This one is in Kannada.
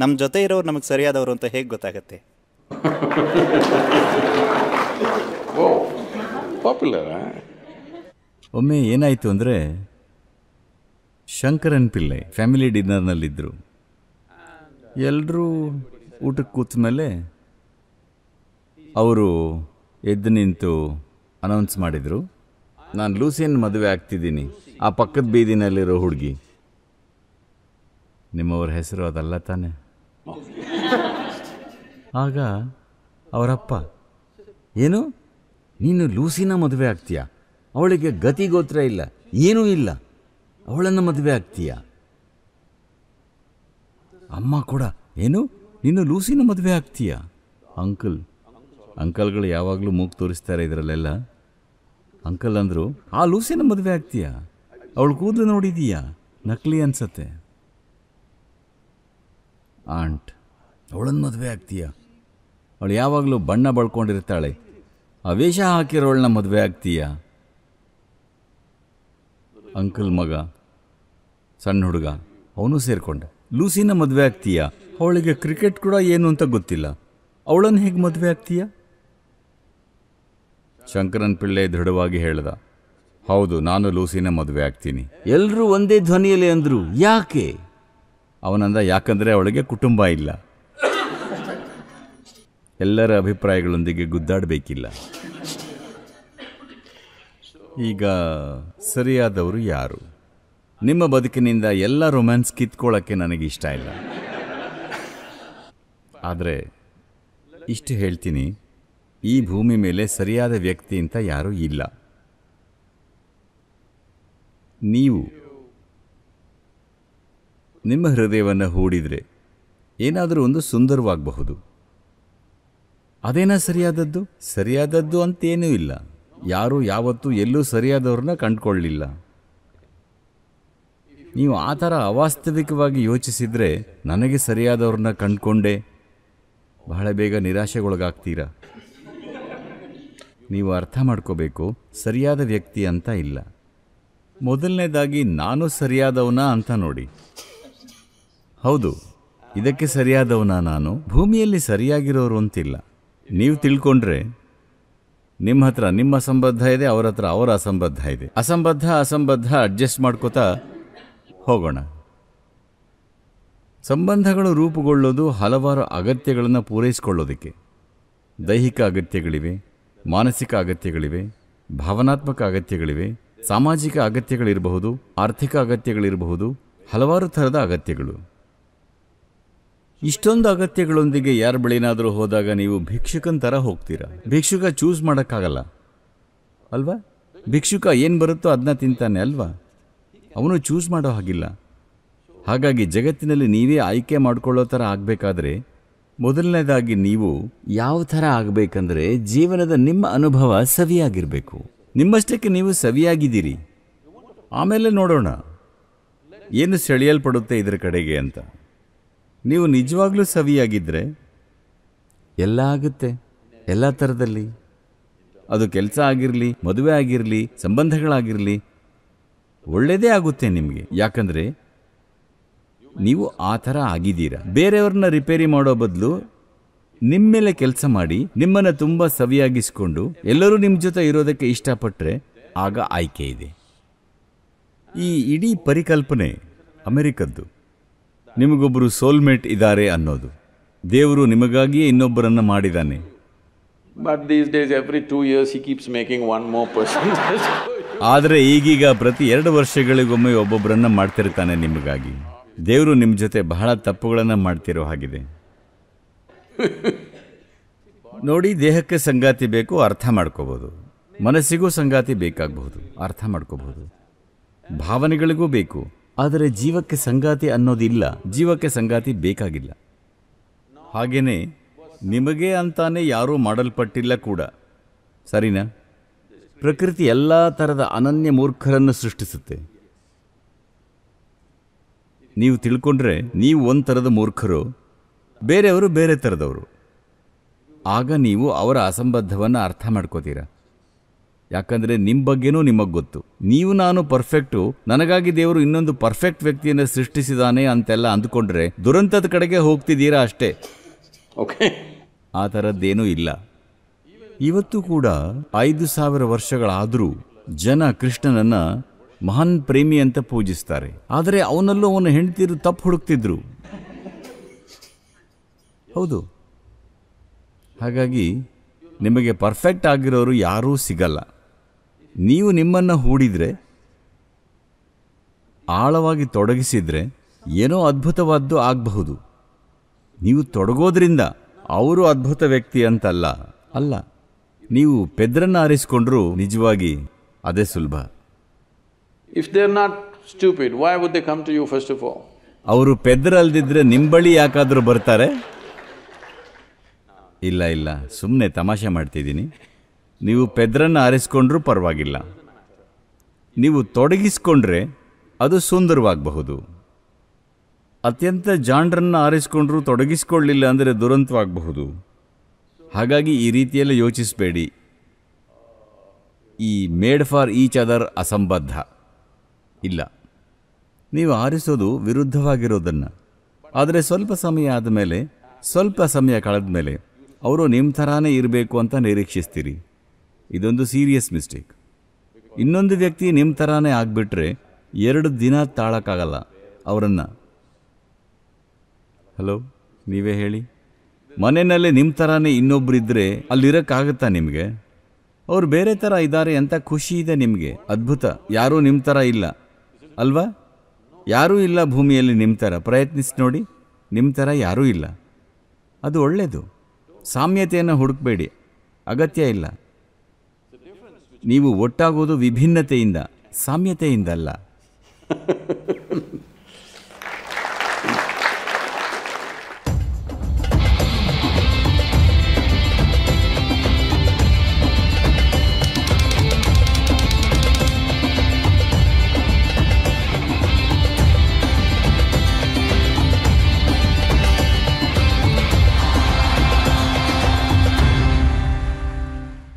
ನಮ್ಮ ಜೊತೆ ಇರೋರು ನಮಗೆ ಸರಿಯಾದವರು ಅಂತ ಹೇಗೆ ಗೊತ್ತಾಗತ್ತೆ ಒಮ್ಮೆ ಏನಾಯಿತು ಅಂದರೆ ಶಂಕರನ್ ಪಿಲ್ಲೆ ಫ್ಯಾಮಿಲಿ ಡಿನ್ನರ್ನಲ್ಲಿದ್ದರು ಎಲ್ಲರೂ ಊಟಕ್ಕೆ ಕೂತ ಮೇಲೆ ಅವರು ಎದ್ದು ನಿಂತು ಅನೌನ್ಸ್ ಮಾಡಿದರು ನಾನು ಲೂಸಿಯನ್ ಮದುವೆ ಆಗ್ತಿದ್ದೀನಿ ಆ ಪಕ್ಕದ ಬೀದಿನಲ್ಲಿರೋ ಹುಡುಗಿ ನಿಮ್ಮವ್ರ ಹೆಸರು ಅದಲ್ಲ ತಾನೇ ಆಗ ಅವರಪ್ಪ ಏನು ನೀನು ಲೂಸಿನ ಮದುವೆ ಆಗ್ತೀಯಾ ಅವಳಿಗೆ ಗತಿ ಗೋತ್ರ ಇಲ್ಲ ಏನೂ ಇಲ್ಲ ಅವಳನ್ನು ಮದುವೆ ಆಗ್ತೀಯ ಅಮ್ಮ ಕೂಡ ಏನು ನೀನು ಲೂಸಿನ ಮದುವೆ ಆಗ್ತೀಯ ಅಂಕಲ್ ಅಂಕಲ್ಗಳು ಯಾವಾಗಲೂ ಮೂಗು ತೋರಿಸ್ತಾರೆ ಇದರಲ್ಲೆಲ್ಲ ಅಂಕಲ್ ಅಂದರು ಆ ಲೂಸಿನ ಮದುವೆ ಆಗ್ತೀಯಾ ಅವಳು ಕೂದಲು ನೋಡಿದೀಯಾ ನಕಲಿ ಅನ್ಸತ್ತೆ ಆಂಟ್ ಅವಳನ್ನು ಮದುವೆ ಆಗ್ತೀಯ ಅವಳು ಯಾವಾಗಲೂ ಬಣ್ಣ ಬಳ್ಕೊಂಡಿರ್ತಾಳೆ ಆ ವೇಷ ಹಾಕಿರೋಳನ್ನ ಮದುವೆ ಆಗ್ತೀಯ ಅಂಕಲ್ ಮಗ ಸಣ್ಣ ಹುಡುಗ ಅವನು ಸೇರಿಕೊಂಡ ಲೂಸಿನ ಮದುವೆ ಆಗ್ತೀಯ ಅವಳಿಗೆ ಕ್ರಿಕೆಟ್ ಕೂಡ ಏನು ಅಂತ ಗೊತ್ತಿಲ್ಲ ಅವಳನ್ನು ಹೇಗೆ ಮದುವೆ ಆಗ್ತೀಯ ಶಂಕರನ್ ಪಿಳ್ಳೆ ದೃಢವಾಗಿ ಹೇಳ್ದ ಹೌದು ನಾನು ಲೂಸಿನ ಮದುವೆ ಆಗ್ತೀನಿ ಎಲ್ಲರೂ ಒಂದೇ ಧ್ವನಿಯಲ್ಲಿ ಅಂದರು ಯಾಕೆ ಅವನಂದ ಯಾಕಂದರೆ ಅವಳಿಗೆ ಕುಟುಂಬ ಇಲ್ಲ ಎಲ್ಲರ ಅಭಿಪ್ರಾಯಗಳೊಂದಿಗೆ ಗುದ್ದಾಡಬೇಕಿಲ್ಲ ಈಗ ಸರಿಯಾದವರು ಯಾರು ನಿಮ್ಮ ಬದುಕಿನಿಂದ ಎಲ್ಲ ರೊಮ್ಯಾನ್ಸ್ ಕಿತ್ಕೊಳ್ಳೋಕ್ಕೆ ನನಗೆ ಇಷ್ಟ ಇಲ್ಲ ಆದರೆ ಇಷ್ಟು ಹೇಳ್ತೀನಿ ಈ ಭೂಮಿ ಮೇಲೆ ಸರಿಯಾದ ವ್ಯಕ್ತಿ ಅಂತ ಯಾರೂ ಇಲ್ಲ ನೀವು ನಿಮ್ಮ ಹೃದಯವನ್ನು ಹೂಡಿದರೆ ಏನಾದರೂ ಒಂದು ಸುಂದರವಾಗಬಹುದು ಅದೇನಾ ಸರಿಯಾದದ್ದು ಸರಿಯಾದದ್ದು ಅಂತೇನೂ ಇಲ್ಲ ಯಾರೂ ಯಾವತ್ತೂ ಎಲ್ಲೂ ಸರಿಯಾದವ್ರನ್ನ ಕಂಡುಕೊಳ್ಳಲಿಲ್ಲ ನೀವು ಆ ಥರ ಅವಾಸ್ತವಿಕವಾಗಿ ಯೋಚಿಸಿದರೆ ನನಗೆ ಸರಿಯಾದವ್ರನ್ನ ಕಂಡುಕೊಂಡೆ ಬಹಳ ಬೇಗ ನಿರಾಶೆಗೊಳಗಾಗ್ತೀರಾ ನೀವು ಅರ್ಥ ಮಾಡ್ಕೋಬೇಕು ಸರಿಯಾದ ವ್ಯಕ್ತಿ ಅಂತ ಇಲ್ಲ ಮೊದಲನೇದಾಗಿ ನಾನು ಸರಿಯಾದವನ ಅಂತ ನೋಡಿ ಹೌದು ಇದಕ್ಕೆ ಸರಿಯಾದವನ ನಾನು ಭೂಮಿಯಲ್ಲಿ ಸರಿಯಾಗಿರೋರು ಅಂತಿಲ್ಲ ನೀವು ತಿಳ್ಕೊಂಡ್ರೆ ನಿಮ್ಮ ಹತ್ರ ನಿಮ್ಮ ಅಸಂಬದ್ಧ ಇದೆ ಅವರ ಹತ್ರ ಅವರ ಅಸಂಬದ್ಧ ಇದೆ ಅಸಂಬದ್ಧ ಅಸಂಬದ್ಧ ಅಡ್ಜಸ್ಟ್ ಮಾಡ್ಕೋತಾ ಹೋಗೋಣ ಸಂಬಂಧಗಳು ರೂಪುಗೊಳ್ಳೋದು ಹಲವಾರು ಅಗತ್ಯಗಳನ್ನು ಪೂರೈಸಿಕೊಳ್ಳೋದಕ್ಕೆ ದೈಹಿಕ ಅಗತ್ಯಗಳಿವೆ ಮಾನಸಿಕ ಅಗತ್ಯಗಳಿವೆ ಭಾವನಾತ್ಮಕ ಅಗತ್ಯಗಳಿವೆ ಸಾಮಾಜಿಕ ಅಗತ್ಯಗಳಿರಬಹುದು ಆರ್ಥಿಕ ಅಗತ್ಯಗಳಿರಬಹುದು ಹಲವಾರು ಥರದ ಅಗತ್ಯಗಳು ಇಷ್ಟೊಂದು ಅಗತ್ಯಗಳೊಂದಿಗೆ ಯಾರ ಬಳಿನಾದರೂ ಹೋದಾಗ ನೀವು ಭಿಕ್ಷುಕನ ಥರ ಹೋಗ್ತೀರಾ ಭಿಕ್ಷುಕ ಚೂಸ್ ಮಾಡೋಕ್ಕಾಗಲ್ಲ ಅಲ್ವಾ ಭಿಕ್ಷುಕ ಏನು ಬರುತ್ತೋ ಅದನ್ನ ತಿಂತಾನೆ ಅಲ್ವಾ ಅವನು ಚೂಸ್ ಮಾಡೋ ಹಾಗಿಲ್ಲ ಹಾಗಾಗಿ ಜಗತ್ತಿನಲ್ಲಿ ನೀವೇ ಆಯ್ಕೆ ಮಾಡಿಕೊಳ್ಳೋ ಥರ ಆಗಬೇಕಾದ್ರೆ ಮೊದಲನೇದಾಗಿ ನೀವು ಯಾವ ಥರ ಆಗಬೇಕಂದ್ರೆ ಜೀವನದ ನಿಮ್ಮ ಅನುಭವ ಸವಿಯಾಗಿರಬೇಕು ನಿಮ್ಮಷ್ಟಕ್ಕೆ ನೀವು ಸವಿಯಾಗಿದ್ದೀರಿ ಆಮೇಲೆ ನೋಡೋಣ ಏನು ಸೆಳೆಯಲ್ಪಡುತ್ತೆ ಇದರ ಕಡೆಗೆ ಅಂತ ನೀವು ನಿಜವಾಗ್ಲೂ ಸವಿಯಾಗಿದ್ದರೆ ಎಲ್ಲ ಆಗುತ್ತೆ ಎಲ್ಲ ಥರದಲ್ಲಿ ಅದು ಕೆಲಸ ಆಗಿರಲಿ ಮದುವೆ ಆಗಿರಲಿ ಸಂಬಂಧಗಳಾಗಿರಲಿ ಒಳ್ಳೆಯದೇ ಆಗುತ್ತೆ ನಿಮಗೆ ಯಾಕಂದರೆ ನೀವು ಆ ಥರ ಆಗಿದ್ದೀರಾ ಬೇರೆಯವ್ರನ್ನ ರಿಪೇರಿ ಮಾಡೋ ಬದಲು ನಿಮ್ಮ ಮೇಲೆ ಕೆಲಸ ಮಾಡಿ ನಿಮ್ಮನ್ನು ತುಂಬ ಸವಿಯಾಗಿಸಿಕೊಂಡು ಎಲ್ಲರೂ ನಿಮ್ಮ ಜೊತೆ ಇರೋದಕ್ಕೆ ಇಷ್ಟಪಟ್ಟರೆ ಆಗ ಆಯ್ಕೆ ಇದೆ ಈ ಇಡೀ ಪರಿಕಲ್ಪನೆ ಅಮೆರಿಕದ್ದು ನಿಮಗೊಬ್ಬರು ಸೋಲ್ಮೇಟ್ ಇದ್ದಾರೆ ಅನ್ನೋದು ದೇವರು ನಿಮಗಾಗಿಯೇ ಇನ್ನೊಬ್ಬರನ್ನು ಮಾಡಿದ್ದಾನೆ but these days every two years he keeps making one more person ಆದರೆ ಈಗೀಗ ಪ್ರತಿ ಎರಡು ವರ್ಷಗಳಿಗೊಮ್ಮೆ ಒಬ್ಬೊಬ್ಬರನ್ನ ಮಾಡ್ತಿರ್ತಾನೆ ನಿಮಗಾಗಿ ದೇವರು ನಿಮ್ಮ ಜೊತೆ ಬಹಳ ತಪ್ಪುಗಳನ್ನು ಮಾಡ್ತಿರೋ ಹಾಗಿದೆ ನೋಡಿ ದೇಹಕ್ಕೆ ಸಂಗಾತಿ ಬೇಕು ಅರ್ಥ ಮಾಡ್ಕೋಬಹುದು ಮನಸ್ಸಿಗೂ ಸಂಗಾತಿ ಬೇಕಾಗಬಹುದು ಅರ್ಥ ಮಾಡ್ಕೋಬಹುದು ಭಾವನೆಗಳಿಗೂ ಬೇಕು ಆದರೆ ಜೀವಕ್ಕೆ ಸಂಗಾತಿ ಅನ್ನೋದಿಲ್ಲ ಜೀವಕ್ಕೆ ಸಂಗಾತಿ ಬೇಕಾಗಿಲ್ಲ ಹಾಗೆಯೇ ನಿಮಗೆ ಅಂತಾನೆ ಯಾರೂ ಮಾಡಲ್ಪಟ್ಟಿಲ್ಲ ಕೂಡ ಸರಿನಾ ಪ್ರಕೃತಿ ಎಲ್ಲ ಥರದ ಅನನ್ಯ ಮೂರ್ಖರನ್ನು ಸೃಷ್ಟಿಸುತ್ತೆ ನೀವು ತಿಳ್ಕೊಂಡ್ರೆ ನೀವು ಒಂದು ಥರದ ಮೂರ್ಖರು ಬೇರೆಯವರು ಬೇರೆ ಥರದವರು ಆಗ ನೀವು ಅವರ ಅಸಂಬದ್ಧವನ್ನು ಅರ್ಥ ಮಾಡ್ಕೋತೀರಾ ಯಾಕಂದರೆ ನಿಮ್ಮ ಬಗ್ಗೆನೂ ನಿಮಗೆ ಗೊತ್ತು ನೀವು ನಾನು ಪರ್ಫೆಕ್ಟು ನನಗಾಗಿ ದೇವರು ಇನ್ನೊಂದು ಪರ್ಫೆಕ್ಟ್ ವ್ಯಕ್ತಿಯನ್ನು ಸೃಷ್ಟಿಸಿದಾನೆ ಅಂತೆಲ್ಲ ಅಂದ್ಕೊಂಡ್ರೆ ದುರಂತದ ಕಡೆಗೆ ಹೋಗ್ತಿದ್ದೀರಾ ಅಷ್ಟೇ ಓಕೆ ಆ ಥರದ್ದೇನೂ ಇಲ್ಲ ಇವತ್ತು ಕೂಡ ಐದು ಸಾವಿರ ವರ್ಷಗಳಾದರೂ ಜನ ಕೃಷ್ಣನನ್ನು ಮಹಾನ್ ಪ್ರೇಮಿ ಅಂತ ಪೂಜಿಸ್ತಾರೆ ಆದರೆ ಅವನಲ್ಲೂ ಅವನ ಹೆಂಡತಿರು ತಪ್ಪು ಹುಡುಕ್ತಿದ್ರು ಹೌದು ಹಾಗಾಗಿ ನಿಮಗೆ ಪರ್ಫೆಕ್ಟ್ ಆಗಿರೋರು ಯಾರೂ ಸಿಗಲ್ಲ ನೀವು ನಿಮ್ಮನ್ನು ಹೂಡಿದರೆ ಆಳವಾಗಿ ತೊಡಗಿಸಿದರೆ ಏನೋ ಅದ್ಭುತವಾದ್ದು ಆಗಬಹುದು ನೀವು ತೊಡಗೋದ್ರಿಂದ ಅವರು ಅದ್ಭುತ ವ್ಯಕ್ತಿ ಅಂತಲ್ಲ ಅಲ್ಲ ನೀವು ಪೆದ್ರನ್ನ ಆರಿಸಿಕೊಂಡ್ರೂ ನಿಜವಾಗಿ ಅದೇ ಸುಲಭ if they are not stupid why would they come to you first of all ಅವರು ಪೆದ್ರಲ್ದಿದ್ರೆ ನಿಮ್ಮ ಬಳಿ ಯಾಕಾದರೂ ಬರ್ತಾರೆ ಇಲ್ಲ ಇಲ್ಲ ಸುಮ್ಮನೆ ತಮಾಷೆ ಮಾಡ್ತಿದ್ದೀನಿ ನೀವು ಪೆದ್ರನ್ನು ಆರಿಸಿಕೊಂಡ್ರೂ ಪರವಾಗಿಲ್ಲ ನೀವು ತೊಡಗಿಸಿಕೊಂಡ್ರೆ ಅದು ಸುಂದರವಾಗಬಹುದು ಅತ್ಯಂತ ಜಾಂಡ್ರನ್ನು ಆರಿಸಿಕೊಂಡ್ರೂ ತೊಡಗಿಸಿಕೊಳ್ಳಲಿಲ್ಲ ಅಂದರೆ ದುರಂತವಾಗಬಹುದು ಹಾಗಾಗಿ ಈ ರೀತಿಯಲ್ಲಿ ಯೋಚಿಸಬೇಡಿ ಈ ಮೇಡ್ ಫಾರ್ ಈಚ್ ಅದರ್ ಅಸಂಬದ್ಧ ಇಲ್ಲ ನೀವು ಆರಿಸೋದು ವಿರುದ್ಧವಾಗಿರೋದನ್ನು ಆದರೆ ಸ್ವಲ್ಪ ಸಮಯ ಆದಮೇಲೆ ಸ್ವಲ್ಪ ಸಮಯ ಕಳೆದ ಮೇಲೆ ಅವರು ನಿಮ್ಮ ಥರಾನೇ ಇರಬೇಕು ಅಂತ ನಿರೀಕ್ಷಿಸ್ತೀರಿ ಇದೊಂದು ಸೀರಿಯಸ್ ಮಿಸ್ಟೇಕ್ ಇನ್ನೊಂದು ವ್ಯಕ್ತಿ ನಿಮ್ಮ ಥರನೇ ಆಗಿಬಿಟ್ರೆ ಎರಡು ದಿನ ತಾಳೋಕ್ಕಾಗಲ್ಲ ಅವರನ್ನು ಹಲೋ ನೀವೇ ಹೇಳಿ ಮನೆಯಲ್ಲೇ ನಿಮ್ಮ ಥರಾನೇ ಇನ್ನೊಬ್ರು ಇದ್ದರೆ ಅಲ್ಲಿರೋಕ್ಕಾಗತ್ತಾ ನಿಮಗೆ ಅವ್ರು ಬೇರೆ ಥರ ಇದ್ದಾರೆ ಅಂತ ಖುಷಿ ಇದೆ ನಿಮಗೆ ಅದ್ಭುತ ಯಾರೂ ನಿಮ್ಮ ಥರ ಇಲ್ಲ ಅಲ್ವಾ ಯಾರೂ ಇಲ್ಲ ಭೂಮಿಯಲ್ಲಿ ನಿಮ್ಮ ಥರ ಪ್ರಯತ್ನಿಸಿ ನೋಡಿ ನಿಮ್ಮ ಥರ ಯಾರೂ ಇಲ್ಲ ಅದು ಒಳ್ಳೆಯದು ಸಾಮ್ಯತೆಯನ್ನು ಹುಡುಕಬೇಡಿ ಅಗತ್ಯ ಇಲ್ಲ ನೀವು ಒಟ್ಟಾಗೋದು ವಿಭಿನ್ನತೆಯಿಂದ ಸಾಮ್ಯತೆಯಿಂದಲ್ಲ